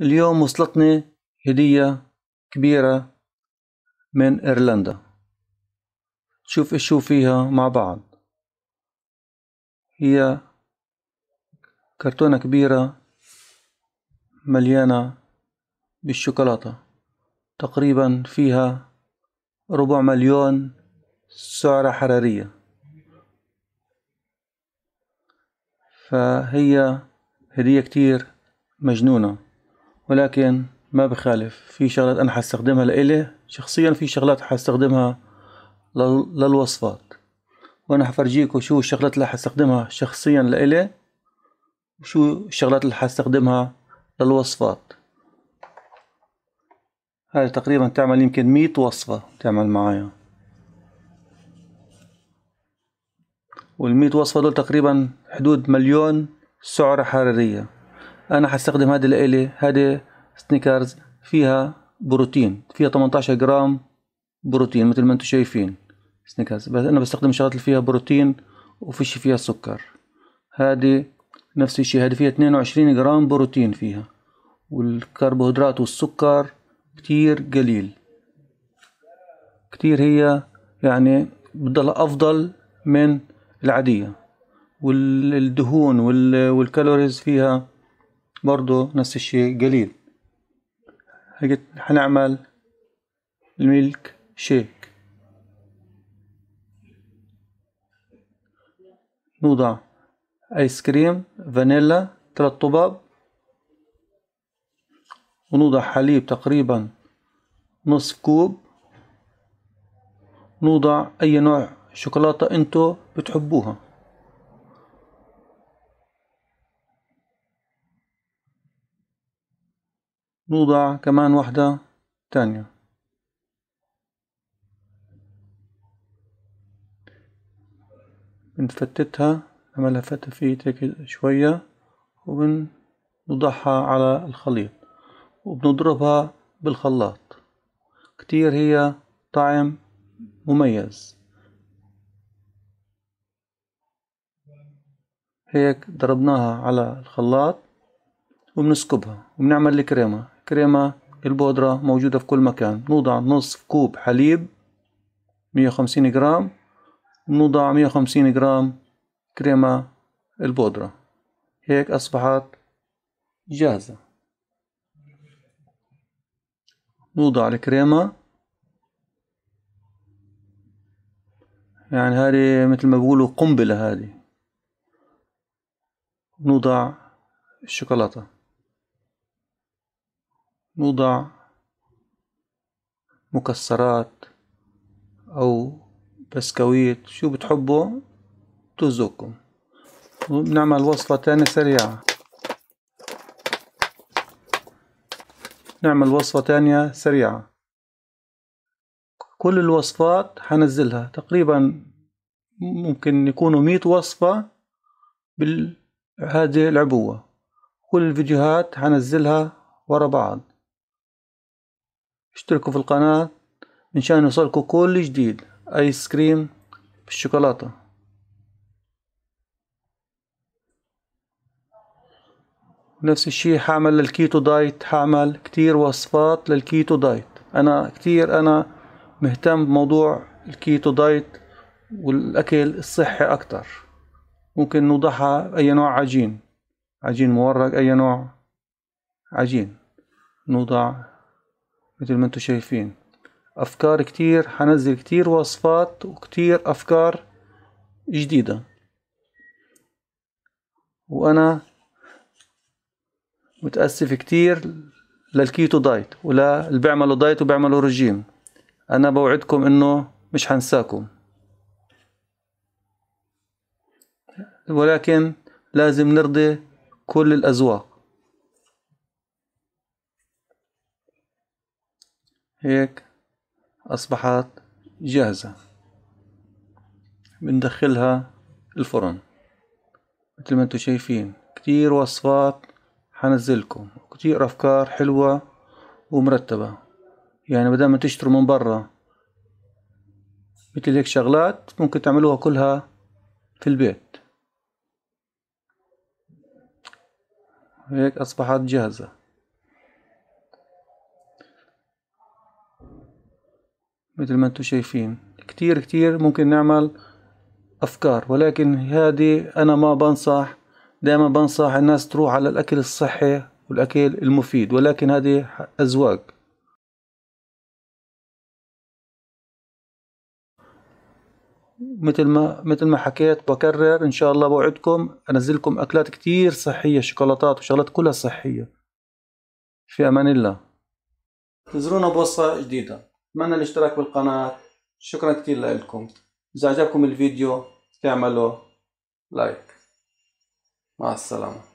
اليوم وصلتني هدية كبيرة من إيرلندا شوف شو فيها مع بعض هي كرتونة كبيرة مليانة بالشوكولاتة تقريبا فيها ربع مليون سعرة حرارية فهي هدية كتير مجنونة ولكن ما بخالف في شغلات انا حستخدمها لإلي شخصيا في شغلات حستخدمها للوصفات وانا حفرجيكو شو الشغلات اللي حستخدمها شخصيا لإلي وشو الشغلات اللي حستخدمها للوصفات هاي تقريبا تعمل يمكن مية وصفة تعمل معايا والمية وصفة دول تقريبا حدود مليون سعرة حرارية انا هستخدم هذه الالة هذه سنيكرز فيها بروتين فيها 18 جرام بروتين مثل ما انتم شايفين سنيكرز بس انا بستخدم الشغلات اللي فيها بروتين وفيش فيها سكر هذه نفس الشيء هذه فيها 22 جرام بروتين فيها والكربوهيدرات والسكر كتير قليل كتير هي يعني بتضلها أفضل من العادية والدهون والكالوريز فيها برضو نفس الشيء قليل هنعمل الميلك شيك نوضع ايس كريم فانيلا ثلاث طباب ونوضع حليب تقريبا نصف كوب نوضع اي نوع شوكولاتة انتو بتحبوها نوضع كمان وحدة تانية بنفتتها نعملها فتفيت هيك شوية وبنوضعها على الخليط وبنضربها بالخلاط كتير هي طعم مميز هيك ضربناها على الخلاط وبنسكبها وبنعمل الكريمة كريمة البودرة موجودة في كل مكان نوضع نصف كوب حليب 150 جرام نوضع 150 جرام كريمة البودرة هيك أصبحت جاهزة نوضع الكريمة يعني هذه مثل ما بيقولوا قنبلة هذه نوضع الشوكولاتة نوضع مكسرات أو بسكويت شو بتحبوا تزوكم وبنعمل وصفة تانية سريعة نعمل وصفة تانية سريعة كل الوصفات حنزلها تقريبا ممكن يكونوا مية وصفة بهذه العبوة كل الفيديوهات حنزلها ورا بعض اشتركوا في القناة منشان شان يوصلكوا كل جديد ايس كريم بالشوكولاتة نفس الشي حعمل للكيتو دايت حعمل كتير وصفات للكيتو دايت انا كتير انا مهتم بموضوع الكيتو دايت والاكل الصحي اكتر ممكن نوضعها اي نوع عجين عجين مورق اي نوع عجين نوضع مثل ما انتم شايفين افكار كتير حنزل كتير وصفات وكتير افكار جديدة وانا متأسف كتير للكيتو دايت ولا اللي بيعملوا دايت وبيعملوا رجيم انا بوعدكم انه مش حنساكم ولكن لازم نرضي كل الأذواق هيك أصبحت جاهزة بندخلها الفرن مثل ما انتو شايفين كتير وصفات حنزلكم كتير أفكار حلوة ومرتبة يعني بدل ما تشتروا من برا مثل هيك شغلات ممكن تعملوها كلها في البيت هيك أصبحت جاهزة مثل ما انتم شايفين كتير كتير ممكن نعمل افكار ولكن هذه انا ما بنصح دائما بنصح الناس تروح على الاكل الصحي والاكل المفيد ولكن هذه ازواج مثل ما مثل ما حكيت بكرر ان شاء الله بوعدكم انزل لكم اكلات كتير صحيه شوكولاتات وشغلات كلها صحيه في امان الله انتظرونا بوصفه جديده اتمنى الاشتراك بالقناة شكرا كتير لكم إذا عجبكم الفيديو تعملوا لايك مع السلامة